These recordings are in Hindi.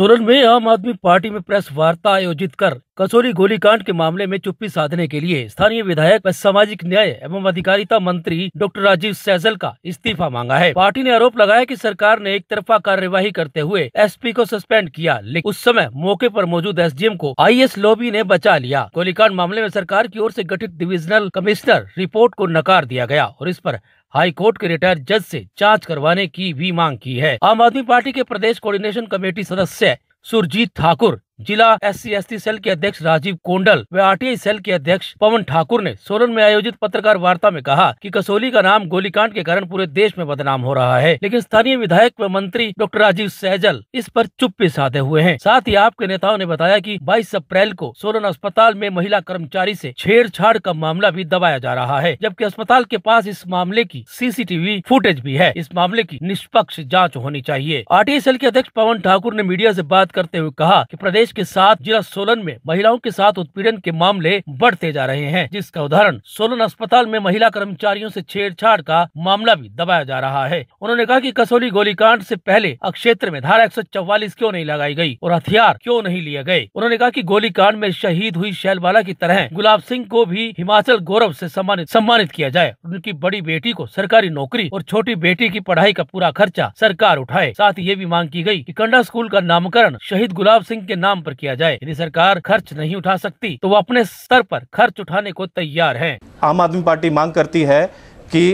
सोलन में आम आदमी पार्टी में प्रेस वार्ता आयोजित कर कसोरी गोलीकांड के मामले में चुप्पी साधने के लिए स्थानीय विधायक व सामाजिक न्याय एवं अधिकारिता मंत्री डॉक्टर राजीव सैजल का इस्तीफा मांगा है पार्टी ने आरोप लगाया कि सरकार ने एक तरफा कार्यवाही करते हुए एसपी को सस्पेंड किया लेकिन उस समय मौके पर मौजूद एस को आई लोबी ने बचा लिया गोलीकांड मामले में सरकार की ओर ऐसी गठित डिविजनल कमिश्नर रिपोर्ट को नकार दिया गया और इस पर हाई कोर्ट के रिटायर्ड जज से जांच करवाने की भी मांग की है आम आदमी पार्टी के प्रदेश कोऑर्डिनेशन कमेटी सदस्य सुरजीत ठाकुर जिला एस सी सेल के अध्यक्ष राजीव कोंडल व आर सेल के अध्यक्ष पवन ठाकुर ने सोलन में आयोजित पत्रकार वार्ता में कहा कि कसोली का नाम गोलीकांड के कारण पूरे देश में बदनाम हो रहा है लेकिन स्थानीय विधायक व मंत्री डॉक्टर राजीव सैजल इस पर चुप्पी साधे हुए हैं साथ ही आपके नेताओं ने बताया की बाईस अप्रैल को सोलन अस्पताल में महिला कर्मचारी ऐसी छेड़छाड़ का मामला भी दबाया जा रहा है जबकि अस्पताल के पास इस मामले की सीसीटीवी फुटेज भी है इस मामले की निष्पक्ष जाँच होनी चाहिए आर सेल के अध्यक्ष पवन ठाकुर ने मीडिया ऐसी बात करते हुए कहा की प्रदेश प्रदेश के साथ जिला सोलन में महिलाओं के साथ उत्पीड़न के मामले बढ़ते जा रहे हैं जिसका उदाहरण सोलन अस्पताल में महिला कर्मचारियों से छेड़छाड़ का मामला भी दबाया जा रहा है उन्होंने कहा कि कसौली गोलीकांड से पहले अक्षेत्र में धारा एक क्यों नहीं लगाई गयी और हथियार क्यों नहीं लिए गए उन्होंने कहा की गोलीकांड में शहीद हुई शैलबाला की तरह गुलाब सिंह को भी हिमाचल गौरव ऐसी सम्मानित सम्मानित किया जाए उनकी बड़ी बेटी को सरकारी नौकरी और छोटी बेटी की पढ़ाई का पूरा खर्चा सरकार उठाए साथ ही ये भी मांग की गयी की कंडा स्कूल का नामकरण शहीद गुलाब सिंह के नाम नाम पर किया जाए यदि सरकार खर्च नहीं उठा सकती तो वो अपने स्तर पर खर्च उठाने को तैयार है आम आदमी पार्टी मांग करती है कि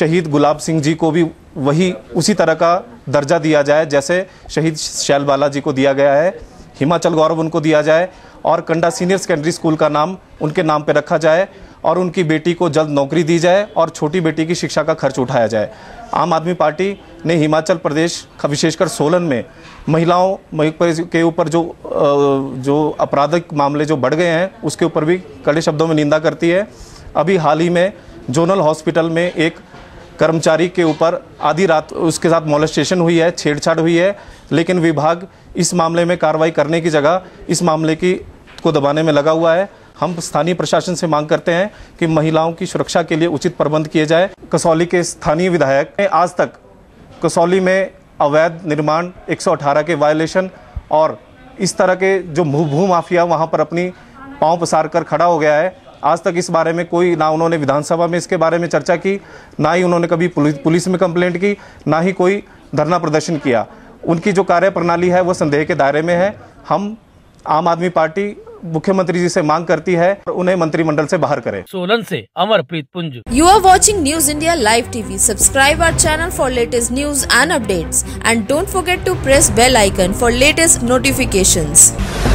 शहीद गुलाब सिंह जी को भी वही उसी तरह का दर्जा दिया जाए जैसे शहीद शैल बालाजी को दिया गया है हिमाचल गौरव उनको दिया जाए और कंडा सीनियर सेकेंडरी स्कूल का नाम उनके नाम पर रखा जाए और उनकी बेटी को जल्द नौकरी दी जाए और छोटी बेटी की शिक्षा का खर्च उठाया जाए आम आदमी पार्टी ने हिमाचल प्रदेश विशेषकर सोलन में महिलाओं के ऊपर जो जो आपराधिक मामले जो बढ़ गए हैं उसके ऊपर भी कड़े शब्दों में निंदा करती है अभी हाल ही में जोनल हॉस्पिटल में एक कर्मचारी के ऊपर आधी रात उसके साथ मोलस्टेशन हुई है छेड़छाड़ हुई है लेकिन विभाग इस मामले में कार्रवाई करने की जगह इस मामले की को दबाने में लगा हुआ है हम स्थानीय प्रशासन से मांग करते हैं कि महिलाओं की सुरक्षा के लिए उचित प्रबंध किए जाए कसौली के स्थानीय विधायक ने आज तक कसौली में अवैध निर्माण 118 के वायलेशन और इस तरह के जो भू माफिया वहाँ पर अपनी पाँव पसार कर खड़ा हो गया है आज तक इस बारे में कोई ना उन्होंने विधानसभा में इसके बारे में चर्चा की ना ही उन्होंने कभी पुलिस पुलिस में कंप्लेंट की ना ही कोई धरना प्रदर्शन किया उनकी जो कार्य प्रणाली है वो संदेह के दायरे में है हम आम आदमी पार्टी मुख्यमंत्री जी से मांग करती है और उन्हें मंत्रिमंडल से बाहर करें सोलन से Amarpreet Punj you are watching News India live TV subscribe our channel for latest news and updates and don't forget to press bell icon for latest notifications